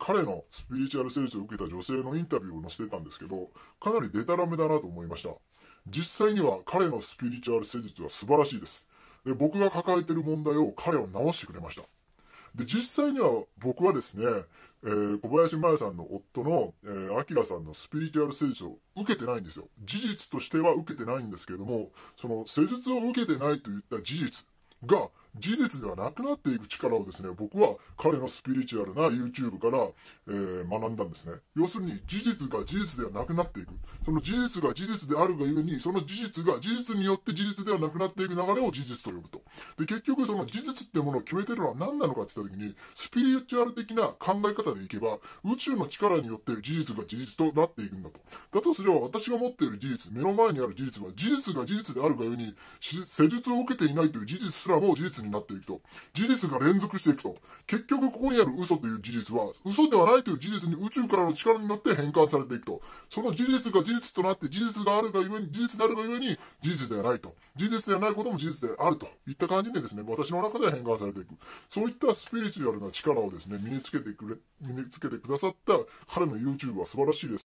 彼のスピリチュアル成長を受けた女性のインタビューを載せてたんですけど、かなりデタラメだなと思いました。実際には彼のスピリチュアル施術は素晴らしいです。で僕が抱えている問題を彼は直してくれました。で、実際には僕はですね、えー、小林麻也さんの夫の、えー、明さんのスピリチュアル施術を受けてないんですよ。事実としては受けてないんですけれども、その施術を受けてないといった事実が事実ではなくなっていく力をですね、僕は彼のスピリチュアルな YouTube から、えー、学んだんですね。要するに、事実が事実ではなくなっていく。その事実が事実であるがゆえに、その事実が事実によって事実ではなくなっていく流れを事実と呼ぶと。で、結局その事実ってものを決めてるのは何なのかって言った時に、スピリチュアル的な考え方でいけば、宇宙の力によって事実が事実となっていくんだと。だとすれば私が持っている事実、目の前にある事実は、事実が事実であるがゆに、施術を受けていないという事実すらも事実になっていくと。事実が連続していくと。結局ここにある嘘という事実は、嘘ではないという事実に宇宙からの力によって変換されていくと。その事実が事実となって、事実があるがゆえに、事実であるがゆえに、事実ではないと。事実ではないことも事実であると。ったった感じでですね、私の中では変換されていく。そういったスピリチュアルな力をですね、身につけてくれ、身につけてくださった彼の YouTube は素晴らしいです。